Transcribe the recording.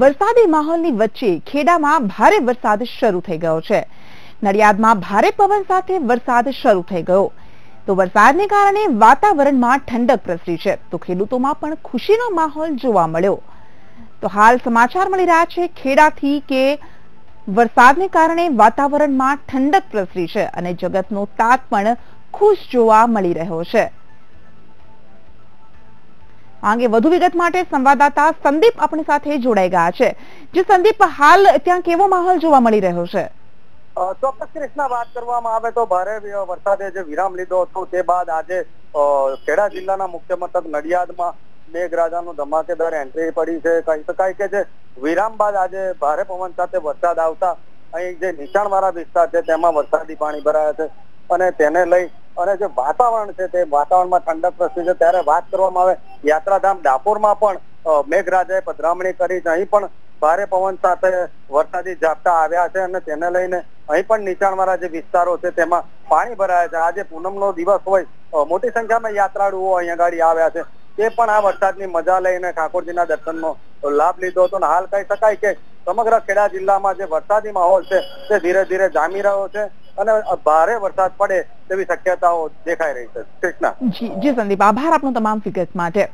વરસાદી માહોલની વચ્ચે ખેડામાં ભારે વરસાદ શરૂ થઈ ગયો છે નડિયાદમાં ભારે પવન સાથે વરસાદ શરૂ થઈ ગયો તો વરસાદને કારણે વાતાવરણમાં ઠંડક પ્રસરી છે તો ખેડૂતોમાં પણ ખુશીનો માહોલ જોવા મળ્યો તો હાલ સમાચાર મળી રહ્યા છે ખેડાથી કે વરસાદને કારણે વાતાવરણમાં ઠંડક પ્રસરી છે અને જગતનો તાત પણ ખુશ જોવા મળી રહ્યો છે આ અંગે વધુ વિગત માટે સંવાદદાતા સંદીપ આપણી સાથે જોડાઈ ગયા છે જે સંદીપ હાલ ત્યાં કેવો માહોલ જોવા મળી રહ્યો છે ચોક્કસ કૃષ્ણ વાત કરવામાં આવે તો ભારે વરસાદે જે વિરામ લીધો હતો તે બાદ આજે ખેડા જિલ્લાના મુખ્ય મથક નડિયાદમાં મેઘરાજાનું ધમાકેદાર એન્ટ્રી પડી છે કહી શકાય કે જે વિરામ બાદ આજે ભારે પવન સાથે વરસાદ આવતા અહીં જે નીચાણવાળા વિસ્તાર છે તેમાં વરસાદી પાણી ભરાયા છે અને તેને લઈ અને જે વાતાવરણ છે તે વાતાવરણમાં ઠંડક પ્રસરી છે ત્યારે વાત કરવામાં આવે યાત્રાધામ ડાકોરમાં પણ મેઘરાજાએ પધરામણી કરી છે અહીં પણ ભારે પવન સાથે વરસાદી ઝાપટા આવ્યા છે અને તેને લઈને અહીં પણ નીચાણવાળા જે વિસ્તારો છે તેમાં પાણી ભરાયા છે આજે પૂનમનો દિવસ હોય મોટી સંખ્યામાં યાત્રાળુઓ અહીંયા ગાડી આવ્યા છે તે પણ આ વરસાદની મજા લઈને ઠાકોરજીના દર્શનનો લાભ લીધો હતો અને હાલ કહી શકાય કે સમગ્ર ખેડા જિલ્લામાં જે વરસાદી માહોલ છે તે ધીરે ધીરે જામી રહ્યો છે અને ભારે વરસાદ પડે તેવી શક્યતાઓ દેખાઈ રહી છે કૃષ્ણ જી જી સંદીપ આભાર આપનો તમામ ફિગર્સ માટે